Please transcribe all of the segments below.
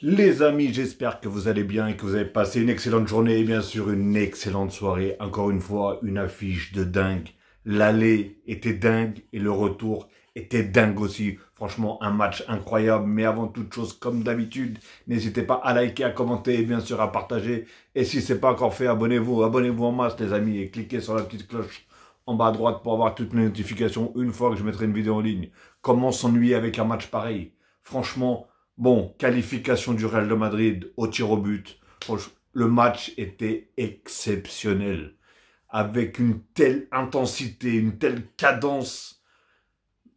Les amis, j'espère que vous allez bien et que vous avez passé une excellente journée et bien sûr une excellente soirée. Encore une fois, une affiche de dingue. L'aller était dingue et le retour était dingue aussi. Franchement, un match incroyable. Mais avant toute chose, comme d'habitude, n'hésitez pas à liker, à commenter et bien sûr à partager. Et si ce n'est pas encore fait, abonnez-vous. Abonnez-vous en masse les amis et cliquez sur la petite cloche en bas à droite pour avoir toutes les notifications une fois que je mettrai une vidéo en ligne. Comment s'ennuyer avec un match pareil Franchement, Bon, qualification du Real de Madrid au tir au but. Le match était exceptionnel. Avec une telle intensité, une telle cadence,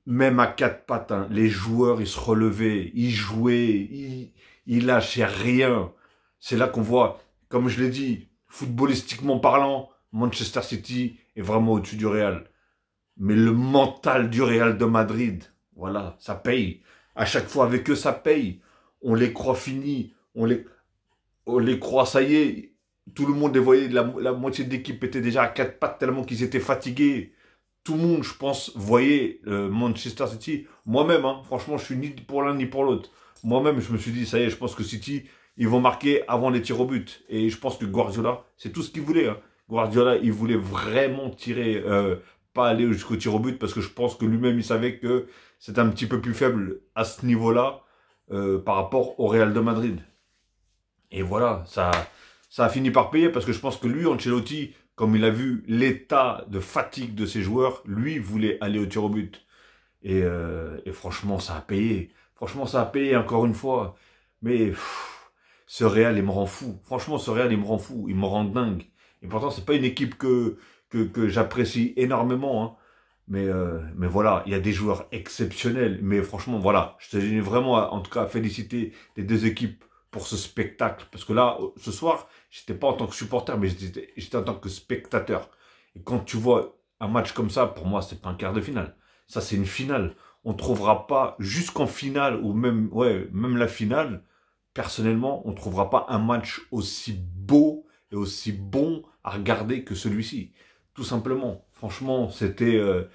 même à quatre patins, hein, les joueurs, ils se relevaient, ils jouaient, ils, ils lâchaient rien. C'est là qu'on voit, comme je l'ai dit, footballistiquement parlant, Manchester City est vraiment au-dessus du Real. Mais le mental du Real de Madrid, voilà, ça paye. À chaque fois avec eux, ça paye. On les croit finis. On les, les croit, ça y est. Tout le monde les voyait, la, moitié de l'équipe était déjà à quatre pattes tellement qu'ils étaient fatigués. Tout le monde, je pense, voyait euh, Manchester City. Moi-même, hein, franchement, je suis ni pour l'un ni pour l'autre. Moi-même, je me suis dit, ça y est, je pense que City, ils vont marquer avant les tirs au but. Et je pense que Guardiola, c'est tout ce qu'il voulait. Hein. Guardiola, il voulait vraiment tirer, euh, pas aller jusqu'au tir au but, parce que je pense que lui-même, il savait que c'est un petit peu plus faible à ce niveau-là euh, par rapport au Real de Madrid. Et voilà, ça, ça a fini par payer parce que je pense que lui, Ancelotti, comme il a vu l'état de fatigue de ses joueurs, lui voulait aller au tir au but. Et, euh, franchement, ça a payé. Franchement, ça a payé encore une fois. Mais ce Real, il me rend fou. Franchement, ce Real, il me rend fou. Il me rend dingue. Et pourtant, ce n'est pas une équipe que, que, j'apprécie énormément. Hein. Mais, euh, mais voilà, il y a des joueurs exceptionnels. Mais franchement, voilà, je tenais vraiment, à, en tout cas, féliciter les deux équipes pour ce spectacle. Parce que là, euh, ce soir, j'étais pas en tant que supporter, mais j'étais en tant que spectateur. Et quand tu vois un match comme ça, pour moi, c'est pas un quart de finale. Ça, c'est une finale. On trouvera pas, jusqu'en finale, ou même, ouais, même la finale, personnellement, on ne trouvera pas un match aussi beau et aussi bon à regarder que celui-ci. Tout simplement. Franchement, c'était euh,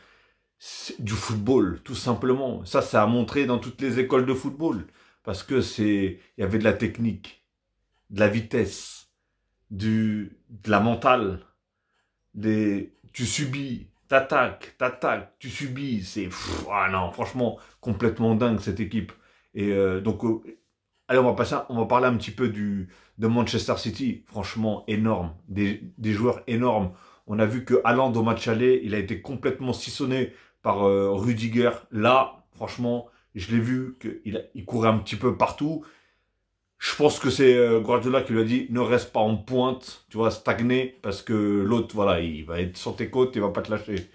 du football, tout simplement. Ça, ça a montré dans toutes les écoles de football. Parce que c'est, il y avait de la technique, de la vitesse, du, de la mentale. Des, tu subis, tu attaques, tu subis. C'est, ah non, franchement, complètement dingue cette équipe. Et euh, donc, euh, allez, on va on va parler un petit peu du, de Manchester City. Franchement, énorme. des joueurs énormes. On a vu que Haaland au match il a été complètement sissonné par euh, Rudiger. Là, franchement, je l'ai vu qu'il il courait un petit peu partout. Je pense que c'est euh, Guardiola qui lui a dit ne reste pas en pointe, tu vois, stagner, parce que l'autre, voilà, il va être sur tes côtes, il va pas te lâcher.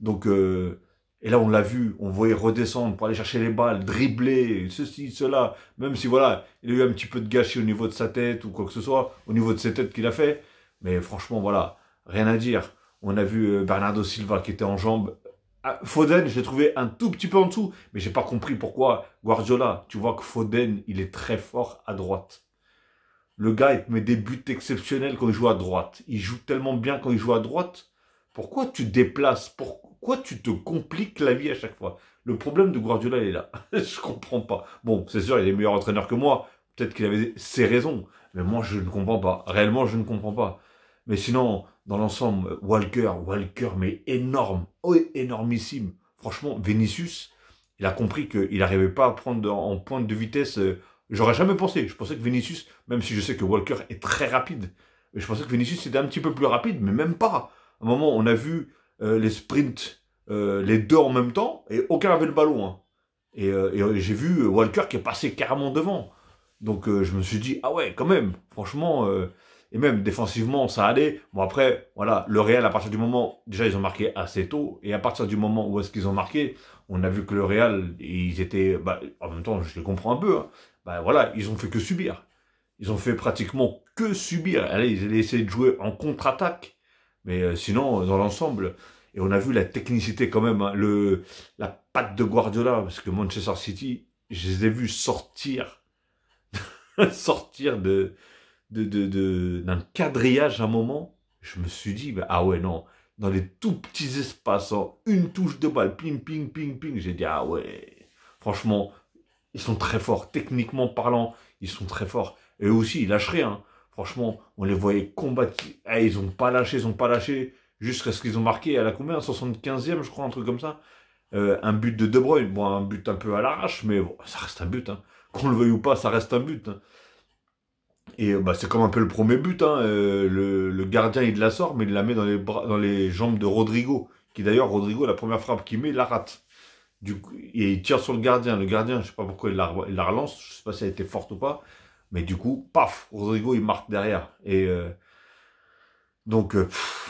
Donc, euh, et là, on l'a vu, on voyait redescendre pour aller chercher les balles, dribbler, ceci, cela. Même si, voilà, il a eu un petit peu de gâchis au niveau de sa tête ou quoi que ce soit, au niveau de ses têtes qu'il a fait. Mais franchement, voilà, rien à dire. On a vu euh, Bernardo Silva qui était en jambe. Ah, Foden, j'ai trouvé un tout petit peu en dessous, mais j'ai pas compris pourquoi Guardiola. Tu vois que Foden, il est très fort à droite. Le gars, il met des buts exceptionnels quand il joue à droite. Il joue tellement bien quand il joue à droite. Pourquoi tu déplaces Pourquoi tu te compliques la vie à chaque fois Le problème de Guardiola, il est là. je comprends pas. Bon, c'est sûr, il est meilleur entraîneur que moi. Peut-être qu'il avait ses raisons. Mais moi, je ne comprends pas. Réellement, je ne comprends pas. Mais sinon, dans l'ensemble, Walker, Walker, mais énorme, oh, énormissime. Franchement, Vinicius, il a compris qu'il n'arrivait pas à prendre en pointe de vitesse. Euh, j'aurais jamais pensé. Je pensais que Vinicius, même si je sais que Walker est très rapide, je pensais que Vinicius était un petit peu plus rapide, mais même pas. À un moment, on a vu euh, les sprints, euh, les deux en même temps, et aucun n'avait le ballon. Hein. Et, et j'ai vu Walker qui est passé carrément devant. Donc je me suis dit, ah ouais, quand même, franchement, et même défensivement, ça allait. Bon, après, voilà, le Real, à partir du moment, déjà, ils ont marqué assez tôt. Et à partir du moment où est-ce qu'ils ont marqué, on a vu que le Real, ils étaient, bah, en même temps, je les comprends un peu. Hein, bah, voilà, ils ont fait que subir. Ils ont fait pratiquement que subir. Allez, ils allaient essayer de jouer en contre-attaque. Mais euh, sinon, dans l'ensemble, et on a vu la technicité quand même, hein, le, la patte de Guardiola, parce que Manchester City, je les ai vus sortir, sortir de, de, d'un quadrillage à un moment, je me suis dit, bah, ah ouais, non, dans les tout petits espaces, une touche de balle, ping, ping, ping, ping, j'ai dit, ah ouais, franchement, ils sont très forts, techniquement parlant, ils sont très forts. Et aussi, ils lâcheraient, hein. Franchement, on les voyait combattre. Eh, ils ont pas lâché, ils ont pas lâché jusqu'à ce qu'ils ont marqué à la combien 75e, je crois, un truc comme ça. Euh, un but de De Bruyne, bon, un but un peu à l'arrache, mais ça reste un but. Hein. Qu'on le veuille ou pas, ça reste un but. Hein. Et euh, bah, c'est comme un peu le premier but. Hein, euh, le, le, gardien, il la sort, mais il la met dans les, dans les jambes de Rodrigo. Qui d'ailleurs, Rodrigo, la première frappe qu'il met, la rate. Du coup, et il tire sur le gardien. Le gardien, je sais pas pourquoi il la, il la relance. Je sais pas si elle était forte ou pas. Mais du coup, paf, Rodrigo, il marque derrière. Et euh, donc,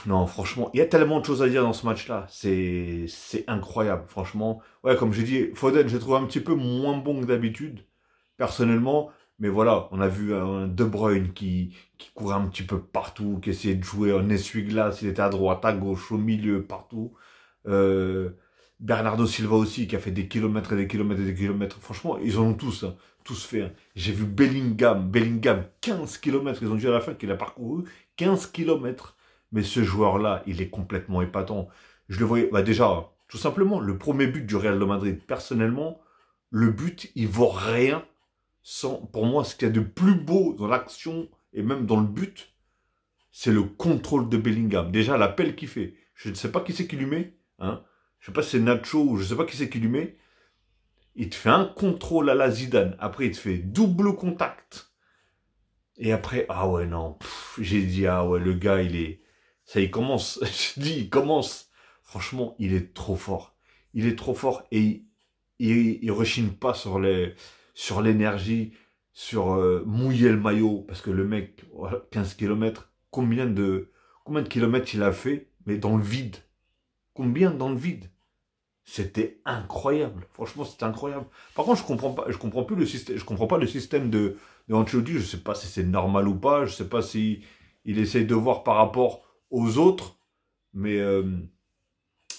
non, franchement, il y a tellement de choses à dire dans ce match-là. C'est incroyable, franchement. Ouais, comme j'ai dit, Foden, je trouvé trouve un petit peu moins bon que d'habitude. Personnellement, mais voilà, on a vu euh, De Bruyne qui, qui courait un petit peu partout, qui essayait de jouer en essuie-glace, il était à droite, à gauche, au milieu, partout. Euh, Bernardo Silva aussi, qui a fait des kilomètres et des kilomètres et des kilomètres. Franchement, ils en ont tous, hein, tous fait. Hein. J'ai vu Bellingham, Bellingham, 15 kilomètres, ils ont dit à la fin qu'il a parcouru 15 kilomètres. Mais ce joueur-là, il est complètement épatant. Je le voyais, bah, déjà, tout simplement, le premier but du Real de Madrid, personnellement, le but, il vaut rien pour moi, ce qu'il y a de plus beau dans l'action et même dans le but, c'est le contrôle de Bellingham. Déjà, l'appel qu'il fait. Je ne sais pas qui c'est qui lui met. Hein. Je ne sais pas si c'est Nacho ou je ne sais pas qui c'est qui lui met. Il te fait un contrôle à la Zidane. Après, il te fait double contact. Et après, ah ouais, non. J'ai dit, ah ouais, le gars, il est... Ça, il commence. Je dis, il commence. Franchement, il est trop fort. Il est trop fort et il, ne rechigne pas sur les sur l'énergie, sur euh, mouiller le maillot, parce que le mec, 15 km, combien de, combien de kilomètres il a fait, mais dans le vide Combien dans le vide C'était incroyable. Franchement, c'était incroyable. Par contre, je comprends pas, je comprends plus le système, je comprends pas le système de, de Ancelotti. Je sais pas si c'est normal ou pas. Je sais pas si il essaye de voir par rapport aux autres, mais euh,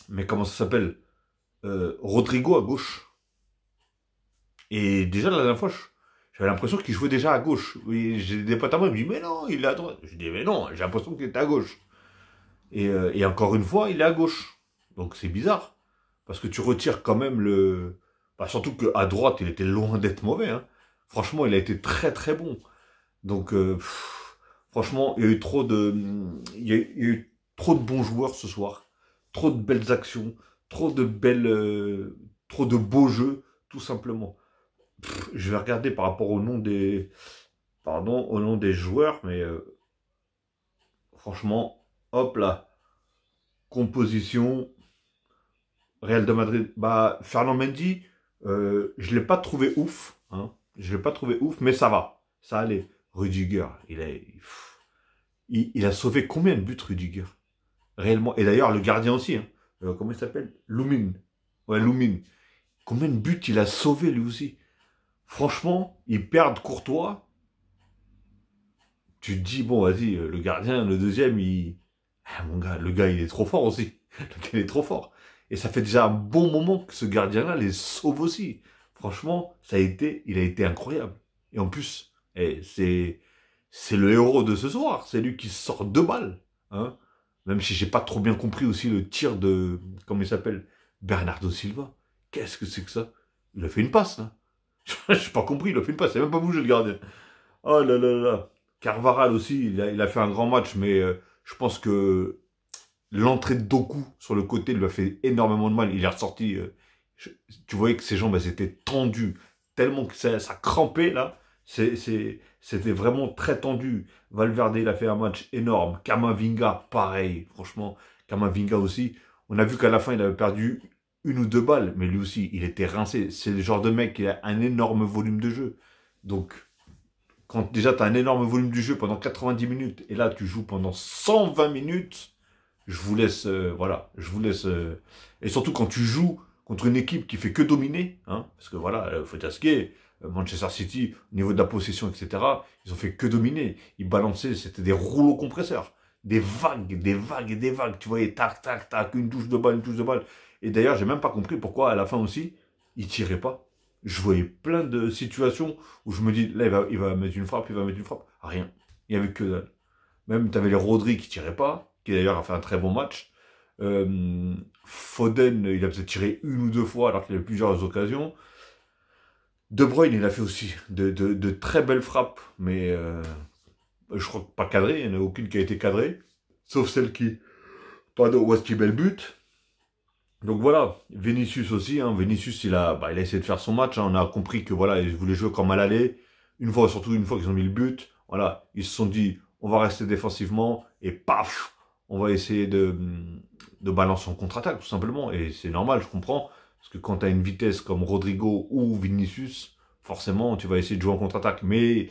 mais comment ça s'appelle euh, Rodrigo à gauche. Et déjà, la dernière fois, j'avais l'impression qu'il jouait déjà à gauche. J'ai des potes à moi, me mais non, il est à droite. Je dis, mais non, j'ai l'impression qu'il est à gauche. Euh, et, encore une fois, il est à gauche. Donc c'est bizarre. Parce que tu retires quand même le... Bah, surtout qu'à droite, il était loin d'être mauvais. Hein. Franchement, il a été très très bon. Donc, euh, franchement, il y a eu trop de... Il y, a eu, trop de bons joueurs ce soir. Trop de belles actions. Trop de belles... Euh, trop de beaux jeux, tout simplement je vais regarder par rapport au nom des, pardon, au nom des joueurs, mais euh, franchement, hop là, composition, Real de Madrid, bah Fernand Mendy, euh, je l'ai pas trouvé ouf, hein, je l'ai pas trouvé ouf, mais ça va, ça allait. Rudiger, il a, il, a sauvé combien de buts Rudiger réellement, et d'ailleurs le gardien aussi, hein, euh, comment il s'appelle, Lumin. ouais Lumin. combien de buts il a sauvé lui aussi. Franchement, ils perdent Courtois. Tu dis, bon, vas-y, euh, le gardien, le deuxième, il. Ah, mon gars, le gars, il est trop fort aussi. Le gars, il est trop fort. Et ça fait déjà un bon moment que ce gardien-là les sauve aussi. Franchement, ça a été, il a été incroyable. Et en plus, eh, c'est, c'est le héros de ce soir. C'est lui qui sort deux balles. Hein. Même si j'ai pas trop bien compris aussi le tir de, comment il s'appelle, Bernardo Silva. Qu'est-ce que c'est que ça Il a fait une passe, là. Hein n'ai pas compris, il une passe, pas, c'est même pas bougé le gardien. Oh là là là. Carvaral aussi, il a, fait un grand match, mais euh, je pense que l'entrée de Doku sur le côté lui a fait énormément de mal. Il est ressorti. Euh, tu voyais que ses jambes elles étaient tendues, tellement que ça, ça crampait là. C'était vraiment très tendu. Valverde, il a fait un match énorme. Kamavinga, pareil. Franchement, Kamavinga aussi. On a vu qu'à la fin, il avait perdu une ou deux balles, mais lui aussi, il était rincé. C'est le genre de mec qui a un énorme volume de jeu. Donc, quand déjà tu as un énorme volume du jeu pendant 90 minutes, et là tu joues pendant 120 minutes, je vous laisse, euh, voilà, je vous laisse. Euh, et surtout quand tu joues contre une équipe qui fait que dominer, hein, parce que voilà, il euh, faut Manchester City, au niveau de la possession, etc., ils ont fait que dominer. Ils balançaient, c'était des rouleaux compresseurs. Des vagues, des vagues des vagues. Tu voyais tac, tac, tac, une touche de balle, une touche de balle. Et d'ailleurs, j'ai même pas compris pourquoi à la fin aussi, il tirait pas. Je voyais plein de situations où je me dis, là, il va, mettre une frappe, il va mettre une frappe. Rien. Il n'y avait que Même, tu avais les Rodri qui tiraient pas, qui d'ailleurs a fait un très bon match. Euh, Foden, il a peut-être tiré une ou deux fois alors qu'il a plusieurs occasions. De Bruyne, il a fait aussi de, très belles frappes, mais euh, je crois pas cadrées, il n'y en a aucune qui a été cadrée, sauf celle qui, toi, où est-ce but donc voilà, Vinicius aussi, hein, Vinicius il a, bah, il a essayé de faire son match, hein. on a compris que voilà, ils voulaient jouer comme à l'aller, une fois, surtout une fois qu'ils ont mis le but, voilà, ils se sont dit, on va rester défensivement, et paf, on va essayer de, de balancer en contre-attaque, tout simplement, et c'est normal, je comprends, parce que quand tu as une vitesse comme Rodrigo ou Vinicius, forcément, tu vas essayer de jouer en contre-attaque. Mais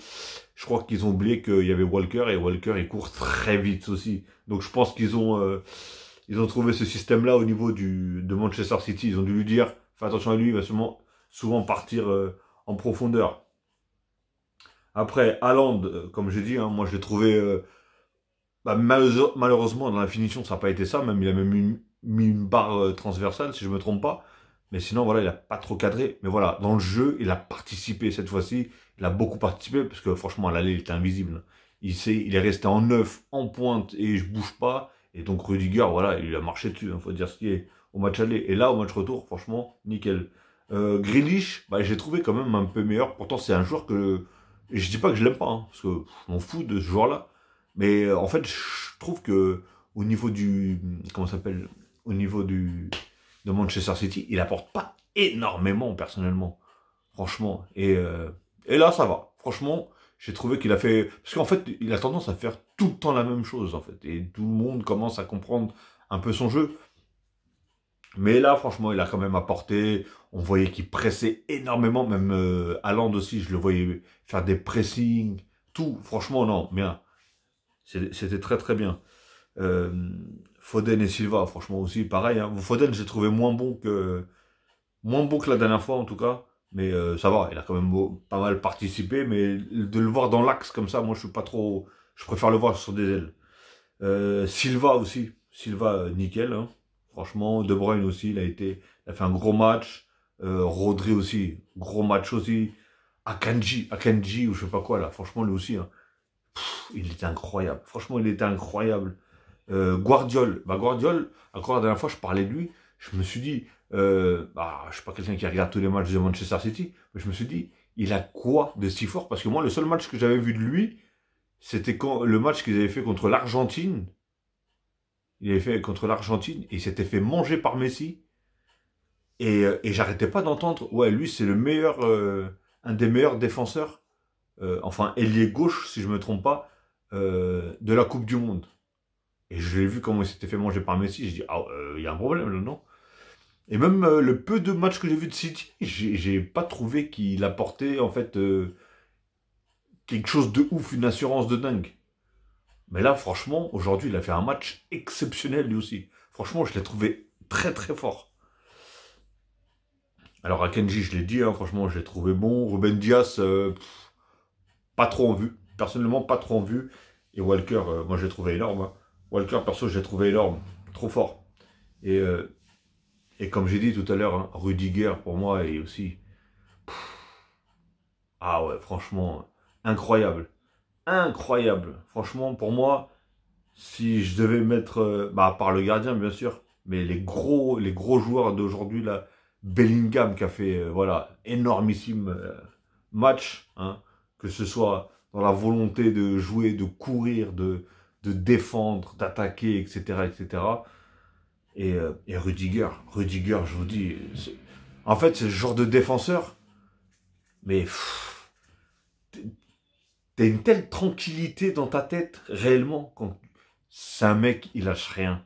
je crois qu'ils ont oublié qu'il y avait Walker et Walker, il court très vite aussi. Donc je pense qu'ils ont, euh, ils ont trouvé ce système-là au niveau du, de Manchester City. Ils ont dû lui dire, fais attention à lui, il va souvent, souvent partir euh, en profondeur. Après, Haaland, euh, comme j'ai dit, hein, moi je l'ai trouvé... Euh, bah, malheureusement, dans la finition, ça n'a pas été ça. Même, il a même mis une barre transversale, si je ne me trompe pas. Mais sinon, voilà, il n'a pas trop cadré. Mais voilà, dans le jeu, il a participé cette fois-ci. Il a beaucoup participé, parce que franchement, à l'aller, il était invisible. Il, est, il est resté en neuf, en pointe, et je bouge pas. Et donc Rudiger, voilà, il a marché dessus, il hein, faut dire ce qui est, au match aller. Et là, au match retour, franchement, nickel. Euh, Grealish, bah, j'ai trouvé quand même un peu meilleur. Pourtant, c'est un joueur que. Je dis pas que je l'aime pas, hein, parce que je m'en fous de ce joueur-là. Mais euh, en fait, je trouve que au niveau du. Comment s'appelle Au niveau du. De Manchester City, il apporte pas énormément, personnellement. Franchement. Et, euh, et là, ça va. Franchement, j'ai trouvé qu'il a fait... Parce qu'en fait, il a tendance à faire tout le temps la même chose, en fait. Et tout le monde commence à comprendre un peu son jeu. Mais là, franchement, il a quand même apporté. On voyait qu'il pressait énormément. Même euh, aussi, je le voyais faire des pressings. Tout, franchement, non, bien. C'était très, très bien. Euh, Foden et Silva, franchement, aussi, pareil. Hein. Foden, j'ai trouvé moins bon que... Moins bon que la dernière fois, en tout cas. Mais euh, ça va, il a quand même pas mal participé, mais de le voir dans l'axe comme ça, moi je suis pas trop. Je préfère le voir sur des ailes. Euh, Silva aussi, Silva euh, nickel, hein. franchement. De Bruyne aussi, il a été, il a fait un gros match. Euh, Rodri aussi, gros match aussi. Akanji, Akanji ou je sais pas quoi là, franchement lui aussi, hein. il était incroyable. Franchement, il était incroyable. Guardiol, bah encore la dernière fois je parlais de lui je me suis dit, je euh, ne bah, je suis pas quelqu'un qui regarde tous les matchs de Manchester City, mais je me suis dit, il a quoi de si fort Parce que moi, le seul match que j'avais vu de lui, c'était le match qu'ils avaient fait contre l'Argentine. Il avait fait contre l'Argentine et il s'était fait manger par Messi. Et, euh, j'arrêtais pas d'entendre, ouais, lui, c'est le meilleur, euh, un des meilleurs défenseurs, enfin, ailier gauche, si je ne me trompe pas, de la Coupe du Monde. Et je l'ai vu comment il s'était fait manger par Messi. Je dis, ah, il y a un problème là, non et même euh, le peu de matchs que j'ai vu de City, j'ai pas trouvé qu'il apportait en fait euh, quelque chose de ouf, une assurance de dingue. Mais là, franchement, aujourd'hui, il a fait un match exceptionnel lui aussi. Franchement, je l'ai trouvé très très fort. Alors à Kenji, je l'ai dit, hein, franchement, je l'ai trouvé bon. Ruben Diaz, euh, pas trop en vue. Personnellement, pas trop en vue. Et Walker, moi, j'ai trouvé énorme. Hein. Walker, perso, j'ai trouvé énorme. Trop fort. Et et comme j'ai dit tout à l'heure, hein, Rudiger pour moi est aussi... ah ouais, franchement, incroyable. Incroyable. Franchement, pour moi, si je devais mettre... Euh, bah, par le gardien, bien sûr. Mais les gros, les gros joueurs d'aujourd'hui, là, Bellingham qui a fait, euh, voilà, énormissime euh, match. Hein, que ce soit dans la volonté de jouer, de courir, de, de défendre, d'attaquer, etc., etc. Euh, et, Rudiger. Rudiger, je vous dis, en fait, c'est le genre de défenseur, mais t'as une telle tranquillité dans ta tête, réellement, quand c'est un mec, il lâche rien.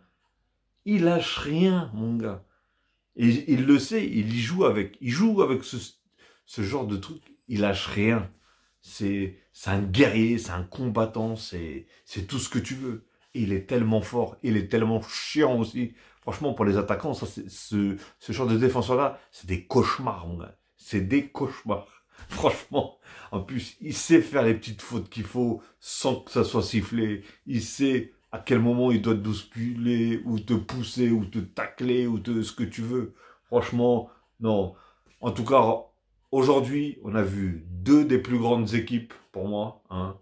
Il lâche rien, mon gars. Et il le sait, il y joue avec, il joue avec ce, ce genre de truc, il lâche rien. C'est, un guerrier, c'est un combattant, c'est, c'est tout ce que tu veux. il est tellement fort, il est tellement chiant aussi. Franchement, pour les attaquants, ça, ce, ce genre de défenseur-là, c'est des cauchemars, C'est des cauchemars. Franchement, en plus, il sait faire les petites fautes qu'il faut sans que ça soit sifflé. Il sait à quel moment il doit te bousculer ou te pousser ou te tacler ou ce que tu veux. Franchement, non. En tout cas, aujourd'hui, on a vu deux des plus grandes équipes pour moi hein,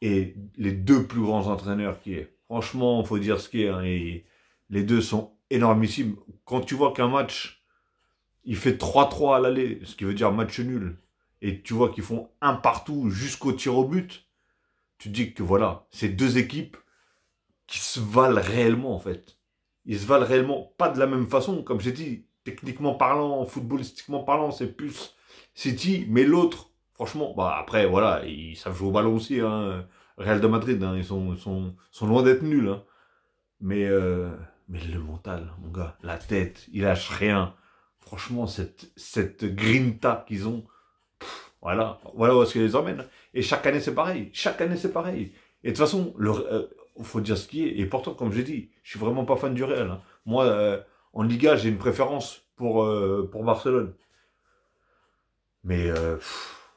et les deux plus grands entraîneurs qui est. Franchement, faut dire ce qui est. Hein, les deux sont énormissimes. Quand tu vois qu'un match, il fait 3-3 à l'aller, ce qui veut dire match nul, et tu vois qu'ils font un partout jusqu'au tir au but, tu dis que voilà, c'est deux équipes qui se valent réellement en fait. Ils se valent réellement, pas de la même façon, comme j'ai dit, techniquement parlant, footballistiquement parlant, c'est plus City, mais l'autre, franchement, bah après voilà, ils savent jouer au ballon aussi, hein. Real de Madrid, hein, ils sont, loin d'être nuls. Hein. Mais euh, mais le mental, mon gars, la tête, il lâche rien. Franchement, cette, cette grinta qu'ils ont, voilà, voilà où est-ce qu'ils les emmènent. Et chaque année, c'est pareil. Chaque année, c'est pareil. Et de toute façon, il euh, faut dire ce qui est. Et pourtant, comme j'ai dit, je suis vraiment pas fan du Real. Hein. Moi, euh, en Liga, j'ai une préférence pour, euh, pour Barcelone. Mais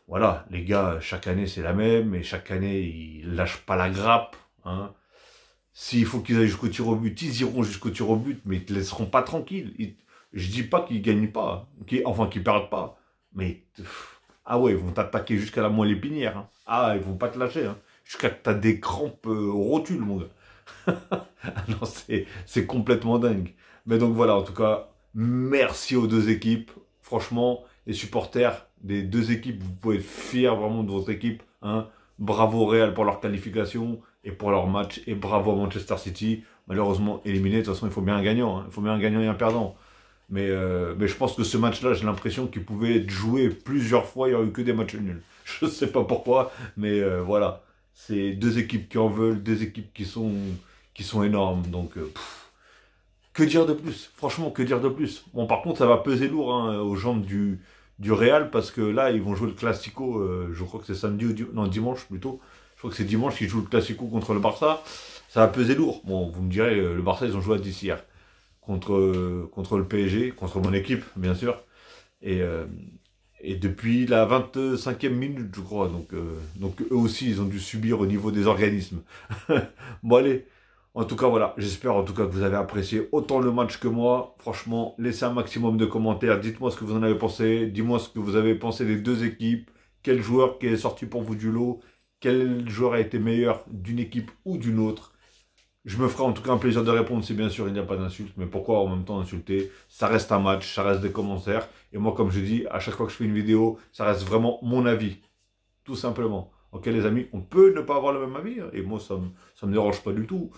voilà, les gars, chaque année, c'est la même. Et chaque année, ils lâchent pas la grappe. Hein. S'il faut qu'ils aillent jusqu'au tir au but, ils iront jusqu'au tir au but, mais ils ne te laisseront pas tranquille. Je Je dis pas qu'ils ne gagnent pas, enfin qu'ils perdent pas, mais ah ouais, ils vont t'attaquer jusqu'à la moelle épinière. Hein. Ah, ils vont pas te lâcher. Hein. Jusqu'à que tu as des crampes euh, rotules, mon gars. Ah non, c'est, c'est complètement dingue. Mais donc voilà, en tout cas, merci aux deux équipes. Franchement, les supporters des deux équipes, vous pouvez être fiers vraiment de votre équipe. Hein. Bravo Real pour leur qualification et pour leur match. Et bravo Manchester City. Malheureusement éliminé. De toute façon, il faut bien un gagnant. Hein. Il faut bien un gagnant et un perdant. Mais, euh, mais je pense que ce match-là, j'ai l'impression qu'il pouvait être joué plusieurs fois. Il n'y aurait eu que des matchs nuls. Je ne sais pas pourquoi, mais euh, voilà. C'est deux équipes qui en veulent, deux équipes qui sont, qui sont énormes. Donc, euh, que dire de plus Franchement, que dire de plus Bon, par contre, ça va peser lourd hein, aux jambes du, du Real parce que là, ils vont jouer le Classico, euh, je crois que c'est samedi ou non, dimanche plutôt. Je crois que c'est dimanche qu'ils jouent le Classico contre le Barça. Ça va peser lourd. Bon, vous me direz, le Barça, ils ont joué à hier. Contre, euh, contre le PSG, contre mon équipe, bien sûr. Et, euh, et depuis la 25e minute, je crois. Donc, donc eux aussi, ils ont dû subir au niveau des organismes. bon, allez. En tout cas, voilà, j'espère en tout cas que vous avez apprécié autant le match que moi. Franchement, laissez un maximum de commentaires. Dites-moi ce que vous en avez pensé. dites moi ce que vous avez pensé des deux équipes. Quel joueur qui est sorti pour vous du lot Quel joueur a été meilleur d'une équipe ou d'une autre Je me ferai en tout cas un plaisir de répondre si bien sûr il n'y a pas d'insulte. Mais pourquoi en même temps insulter Ça reste un match, ça reste des commentaires. Et moi, comme je dis, à chaque fois que je fais une vidéo, ça reste vraiment mon avis. Tout simplement. Ok les amis, on peut ne pas avoir le même avis. Hein. et moi, ça ne me dérange pas du tout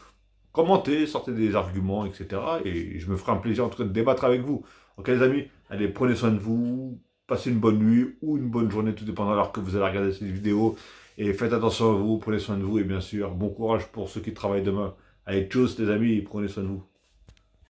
commentez, sortez des arguments, etc. Et je me ferai un plaisir en tout cas de débattre avec vous. Ok les amis, allez, prenez soin de vous, passez une bonne nuit ou une bonne journée, tout dépendant l'heure que vous allez regarder cette vidéo. Et faites attention à vous, prenez soin de vous et bien sûr, bon courage pour ceux qui travaillent demain. Allez, tchuss les amis, prenez soin de vous.